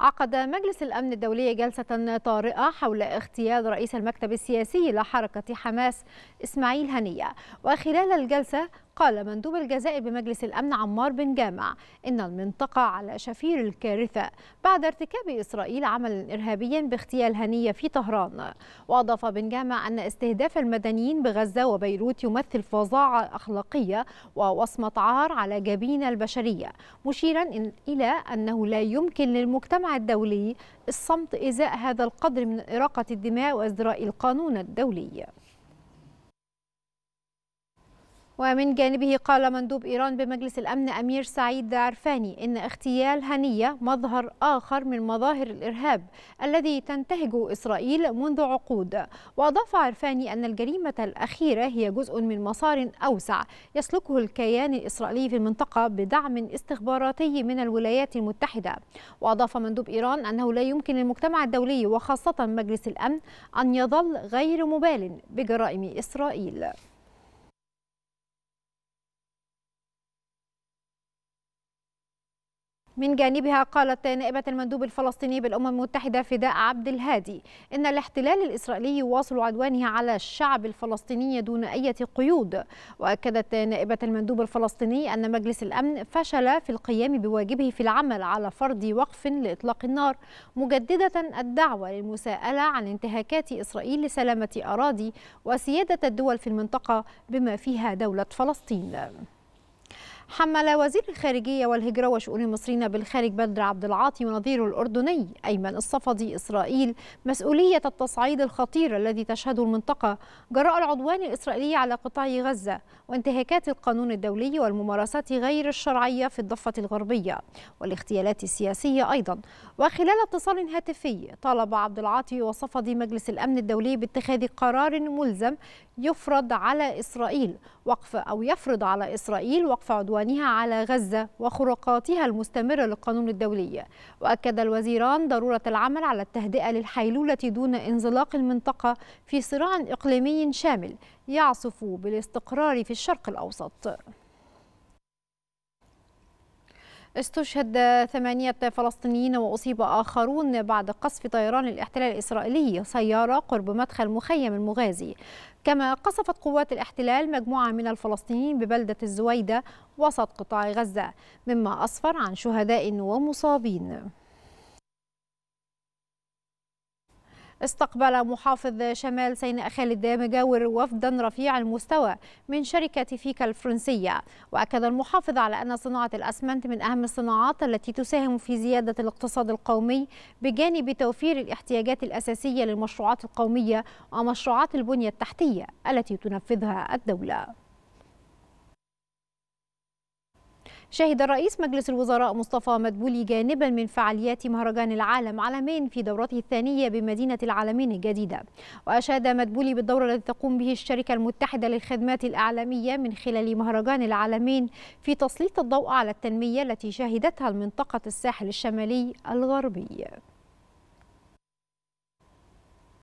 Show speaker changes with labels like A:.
A: عقد مجلس الأمن الدولي جلسة طارئة حول اغتيال رئيس المكتب السياسي لحركة حماس إسماعيل هنية وخلال الجلسة قال مندوب الجزائر بمجلس الأمن عمار بن جامع إن المنطقة على شفير الكارثة بعد ارتكاب إسرائيل عملا إرهابيا باغتيال هنية في طهران وأضاف بن جامع أن استهداف المدنيين بغزة وبيروت يمثل فظاعة أخلاقية ووصمة عار على جبين البشرية مشيرا إلى أنه لا يمكن للمجتمع الدولي الصمت إزاء هذا القدر من إراقة الدماء وإزراء القانون الدولي ومن جانبه قال مندوب إيران بمجلس الأمن أمير سعيد عرفاني إن اغتيال هنية مظهر آخر من مظاهر الإرهاب الذي تنتهجه إسرائيل منذ عقود وأضاف عرفاني أن الجريمة الأخيرة هي جزء من مسار أوسع يسلكه الكيان الإسرائيلي في المنطقة بدعم استخباراتي من الولايات المتحدة وأضاف مندوب إيران أنه لا يمكن للمجتمع الدولي وخاصة مجلس الأمن أن يظل غير مبال بجرائم إسرائيل من جانبها قالت نائبة المندوب الفلسطيني بالأمم المتحدة فداء عبد الهادي إن الاحتلال الإسرائيلي يواصل عدوانه على الشعب الفلسطيني دون أي قيود وأكدت نائبة المندوب الفلسطيني أن مجلس الأمن فشل في القيام بواجبه في العمل على فرض وقف لإطلاق النار مجددة الدعوة للمساءلة عن انتهاكات إسرائيل لسلامة أراضي وسيادة الدول في المنطقة بما فيها دولة فلسطين حمل وزير الخارجية والهجرة وشؤون المصريين بالخارج بدر عبد العاطي ونظيره الأردني أيمن الصفدي إسرائيل مسؤولية التصعيد الخطير الذي تشهده المنطقة جراء العدوان الإسرائيلي على قطاع غزة وانتهاكات القانون الدولي والممارسات غير الشرعية في الضفة الغربية والاغتيالات السياسية أيضا وخلال اتصال هاتفي طالب عبد العاطي وصفدي مجلس الأمن الدولي باتخاذ قرار ملزم يفرض على إسرائيل وقف أو يفرض على إسرائيل وقف عدوان عدوانها على غزة وخروقاتها المستمرة للقانون الدولي وأكد الوزيران ضرورة العمل على التهدئة للحيلولة دون انزلاق المنطقة في صراع إقليمي شامل يعصف بالاستقرار في الشرق الأوسط استشهد ثمانية فلسطينيين وأصيب آخرون بعد قصف طيران الاحتلال الإسرائيلي سيارة قرب مدخل مخيم المغازي كما قصفت قوات الاحتلال مجموعة من الفلسطينيين ببلدة الزويدة وسط قطاع غزة مما أسفر عن شهداء ومصابين استقبل محافظ شمال سيناء خالد مجاور وفدا رفيع المستوى من شركة فيكا الفرنسية وأكد المحافظ على أن صناعة الأسمنت من أهم الصناعات التي تساهم في زيادة الاقتصاد القومي بجانب توفير الاحتياجات الأساسية للمشروعات القومية ومشروعات البنية التحتية التي تنفذها الدولة شهد الرئيس مجلس الوزراء مصطفى مدبولي جانبا من فعاليات مهرجان العالم عالمين في دورته الثانية بمدينة العالمين الجديدة وأشاد مدبولي بالدور الذي تقوم به الشركة المتحدة للخدمات الإعلامية من خلال مهرجان العالمين في تسليط الضوء على التنمية التي شهدتها المنطقة الساحل الشمالي الغربي